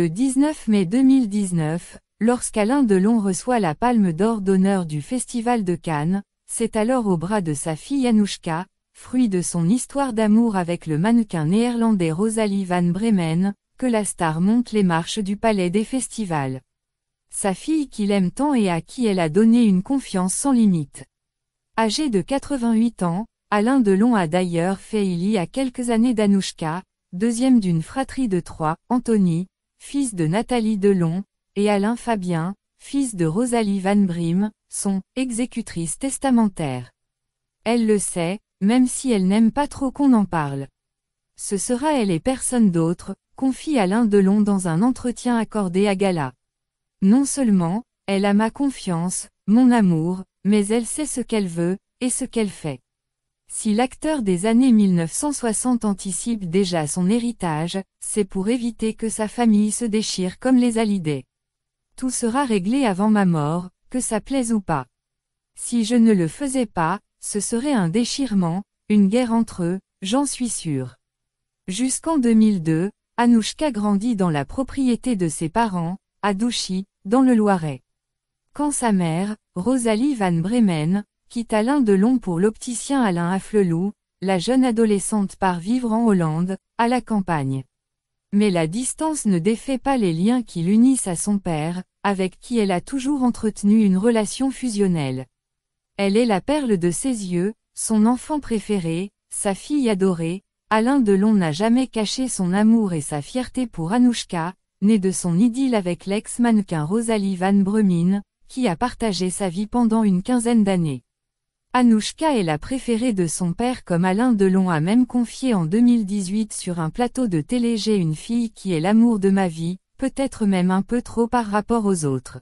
Le 19 mai 2019, lorsqu'Alain Delon reçoit la Palme d'Or d'honneur du Festival de Cannes, c'est alors au bras de sa fille Anouchka, fruit de son histoire d'amour avec le mannequin néerlandais Rosalie van Bremen, que la star monte les marches du Palais des Festivals. Sa fille qu'il aime tant et à qui elle a donné une confiance sans limite. Âgé de 88 ans, Alain Delon a d'ailleurs fait il y a quelques années d'Anouchka, deuxième d'une fratrie de trois, Anthony, fils de Nathalie Delon, et Alain Fabien, fils de Rosalie Van Brim, sont exécutrices testamentaires. Elle le sait, même si elle n'aime pas trop qu'on en parle. Ce sera elle et personne d'autre, confie Alain Delon dans un entretien accordé à Gala. Non seulement, elle a ma confiance, mon amour, mais elle sait ce qu'elle veut, et ce qu'elle fait. Si l'acteur des années 1960 anticipe déjà son héritage, c'est pour éviter que sa famille se déchire comme les Hallyday. Tout sera réglé avant ma mort, que ça plaise ou pas. Si je ne le faisais pas, ce serait un déchirement, une guerre entre eux, j'en suis sûr. Jusqu'en 2002, Anouchka grandit dans la propriété de ses parents, à Douchy, dans le Loiret. Quand sa mère, Rosalie Van Bremen, quitte Alain Delon pour l'opticien Alain Afflelou, la jeune adolescente part vivre en Hollande, à la campagne. Mais la distance ne défait pas les liens qui l'unissent à son père, avec qui elle a toujours entretenu une relation fusionnelle. Elle est la perle de ses yeux, son enfant préféré, sa fille adorée, Alain Delon n'a jamais caché son amour et sa fierté pour Anouchka, née de son idylle avec l'ex-mannequin Rosalie Van Bremin, qui a partagé sa vie pendant une quinzaine d'années. Anouchka est la préférée de son père comme Alain Delon a même confié en 2018 sur un plateau de télé J'ai une fille qui est l'amour de ma vie, peut-être même un peu trop par rapport aux autres.